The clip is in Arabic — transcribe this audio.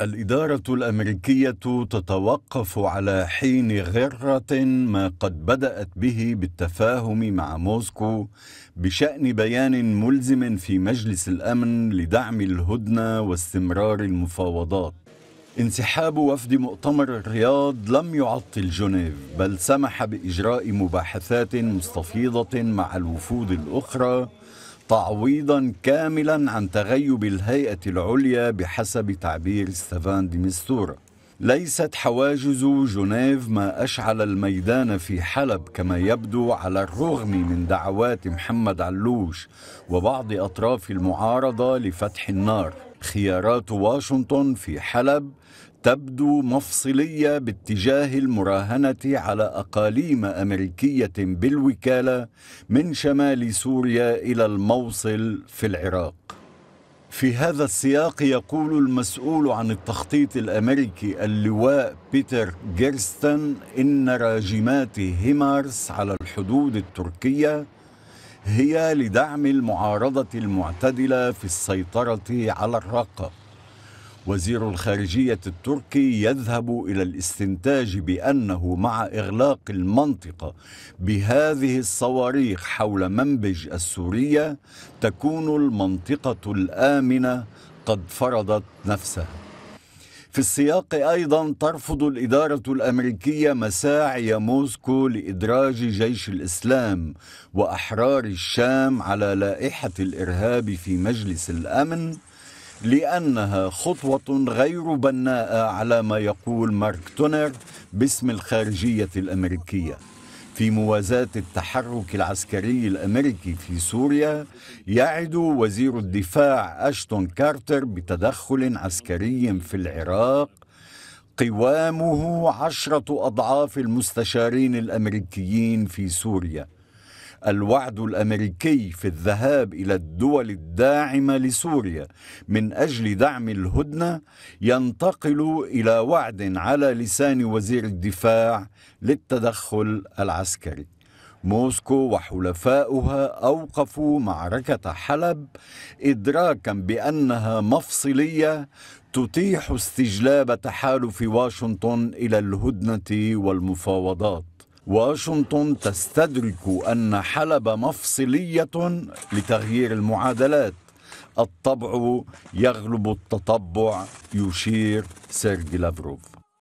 الإدارة الأمريكية تتوقف على حين غرة ما قد بدأت به بالتفاهم مع موسكو بشأن بيان ملزم في مجلس الأمن لدعم الهدنة واستمرار المفاوضات. انسحاب وفد مؤتمر الرياض لم يعطل جنيف بل سمح بإجراء مباحثات مستفيضة مع الوفود الأخرى تعويضا كاملا عن تغيب الهيئة العليا بحسب تعبير ستيفان ديمستور ليست حواجز جنيف ما أشعل الميدان في حلب كما يبدو على الرغم من دعوات محمد علوش وبعض أطراف المعارضة لفتح النار خيارات واشنطن في حلب تبدو مفصليه باتجاه المراهنه على اقاليم امريكيه بالوكاله من شمال سوريا الى الموصل في العراق في هذا السياق يقول المسؤول عن التخطيط الامريكي اللواء بيتر جيرستن ان راجمات هيمارس على الحدود التركيه هي لدعم المعارضه المعتدله في السيطره على الرقه وزير الخارجية التركي يذهب إلى الاستنتاج بأنه مع إغلاق المنطقة بهذه الصواريخ حول منبج السورية تكون المنطقة الآمنة قد فرضت نفسها في السياق ايضا ترفض الاداره الامريكيه مساعي موسكو لادراج جيش الاسلام واحرار الشام على لائحه الارهاب في مجلس الامن لأنها خطوة غير بناءة على ما يقول مارك تونر باسم الخارجية الأمريكية في موازاة التحرك العسكري الأمريكي في سوريا يعد وزير الدفاع أشتون كارتر بتدخل عسكري في العراق قوامه عشرة أضعاف المستشارين الأمريكيين في سوريا الوعد الامريكي في الذهاب الى الدول الداعمه لسوريا من اجل دعم الهدنه ينتقل الى وعد على لسان وزير الدفاع للتدخل العسكري موسكو وحلفاؤها اوقفوا معركه حلب ادراكا بانها مفصليه تتيح استجلاب تحالف واشنطن الى الهدنه والمفاوضات واشنطن تستدرك أن حلب مفصلية لتغيير المعادلات الطبع يغلب التطبع يشير سيرجي لافروف